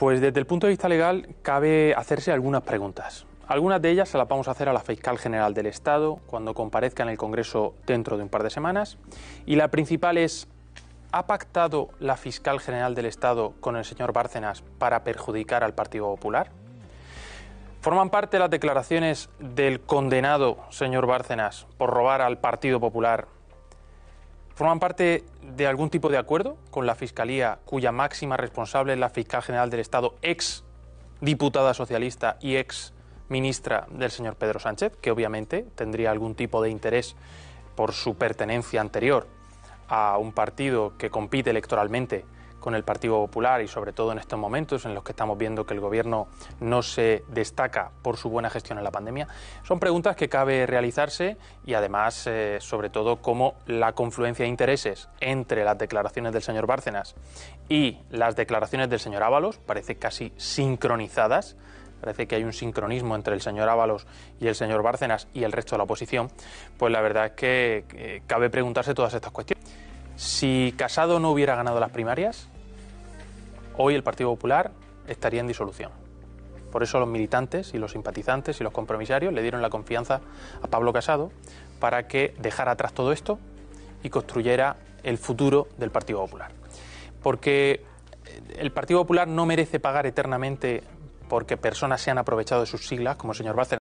Pues desde el punto de vista legal cabe hacerse algunas preguntas. Algunas de ellas se las vamos a hacer a la fiscal general del Estado cuando comparezca en el Congreso dentro de un par de semanas. Y la principal es, ¿ha pactado la fiscal general del Estado con el señor Bárcenas para perjudicar al Partido Popular? Forman parte las declaraciones del condenado señor Bárcenas por robar al Partido Popular ¿Forman parte de algún tipo de acuerdo con la Fiscalía, cuya máxima responsable es la fiscal general del Estado, ex diputada socialista y ex ministra del señor Pedro Sánchez, que obviamente tendría algún tipo de interés por su pertenencia anterior a un partido que compite electoralmente con el Partido Popular y sobre todo en estos momentos en los que estamos viendo que el Gobierno no se destaca por su buena gestión en la pandemia? Son preguntas que cabe realizarse y además, eh, sobre todo, cómo la confluencia de intereses entre las declaraciones del señor Bárcenas y las declaraciones del señor Ábalos parece casi sincronizadas. Parece que hay un sincronismo entre el señor Ábalos y el señor Bárcenas y el resto de la oposición. Pues la verdad es que eh, cabe preguntarse todas estas cuestiones. Si Casado no hubiera ganado las primarias, hoy el Partido Popular estaría en disolución. Por eso los militantes y los simpatizantes y los compromisarios le dieron la confianza a Pablo Casado para que dejara atrás todo esto y construyera el futuro del Partido Popular. Porque el Partido Popular no merece pagar eternamente porque personas se han aprovechado de sus siglas, como el señor Bárcenas.